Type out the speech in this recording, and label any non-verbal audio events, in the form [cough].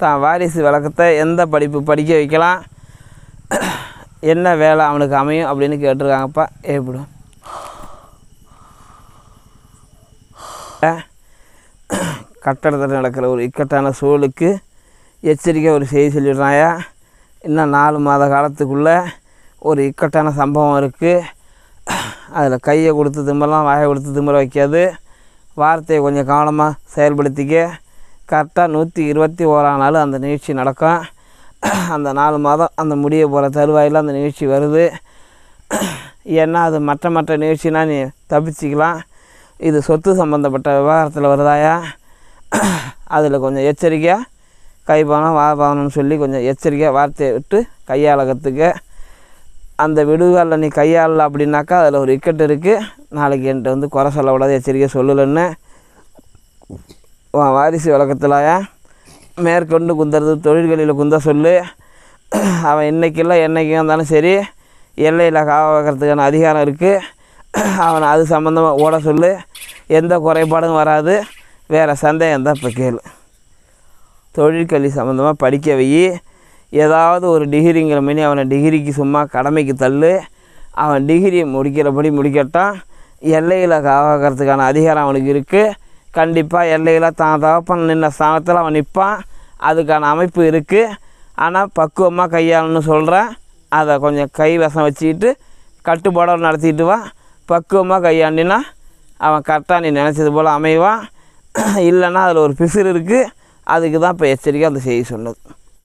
தான் வாரிசு வழக்கத்தை எந்த படிப்பு படிக்க வைக்கலாம் என்ன வேலை அவனுக்கு அமையும் அப்படின்னு கேட்டிருக்காங்கப்பா ஏற்படும் கட்டடத்தில் நடக்கிற ஒரு இக்கட்டான சூழலுக்கு எச்சரிக்கை ஒரு செய்தி சொல்லிடுறாயா இன்னும் நாலு மாத காலத்துக்குள்ளே ஒரு இக்கட்டான சம்பவம் இருக்குது அதில் கையை கொடுத்து திரும்பலாம் வாயை கொடுத்து திரும்ப வைக்காது வார்த்தையை கொஞ்சம் கவனமாக செயல்படுத்திக்க கரெக்டாக நூற்றி இருபத்தி ஓராம் நாள் அந்த நிகழ்ச்சி நடக்கும் அந்த நாலு மாதம் அந்த முடிய போகிற தருவாயில் அந்த நிகழ்ச்சி வருது ஏன்னா அது மற்ற மற்ற நிகழ்ச்சினா நீ தப்பிச்சிக்கலாம் இது சொத்து சம்மந்தப்பட்ட விவகாரத்தில் வருதாயா அதில் கொஞ்சம் எச்சரிக்கையாக கைப்பானம் வாபானம்னு சொல்லி கொஞ்சம் எச்சரிக்கையாக வார்த்தையை விட்டு கையாள கற்றுக்க அந்த விடுகாலில் நீ கையாளல அப்படின்னாக்கா அதில் ஒரு விக்கெட் இருக்குது நாளைக்கு என்கிட்ட வந்து குறை சொல்லக்கூடாது எச்சரிக்கையாக சொல்லலைன்னு வாரிசு வழக்கத்தில் மேற்கொண்டு குந்தறது தொழில்களில் குந்த சொல்லு அவன் இன்றைக்கெல்லாம் என்றைக்கும் இருந்தாலும் சரி எல்லையில் காவக்கிறதுக்கான அதிகாரம் இருக்குது அவனை அது சம்மந்தமாக ஓட சொல்லு எந்த குறைபாடும் வராது வேறு சந்தேகம் தான் இப்போ கேளு தொழிற்கல்வி சம்மந்தமாக படிக்க வை ஏதாவது ஒரு டிகிரிங்கிற மணி அவனை டிகிரிக்கு சும்மா கடமைக்கு தள்ளு அவன் டிகிரி முடிக்கிறபடி முடிக்கட்டான் எல்லையில் காவக்கிறதுக்கான அதிகாரம் அவனுக்கு இருக்குது கண்டிப்பாக எல்லையில் தான் தகப்பன் நின்ன ஸ்தானத்தில் அவன் நிற்பான் அதுக்கான அமைப்பு இருக்குது ஆனால் பக்குவமாக கையாளணும்னு சொல்கிறேன் அதை கொஞ்சம் கை வசம் வச்சுக்கிட்டு கட்டுப்பாடோடு நடத்திட்டு வா பக்குவமாக கையாண்டினா அவன் கரெக்டாக நீ நினச்சது போல் அமைவான் [clears throat] இல்லைன்னா அதில் ஒரு பிசுறு இருக்குது அதுக்கு தான் இப்போ எச்சரிக்கை அந்த செய்தி சொன்னது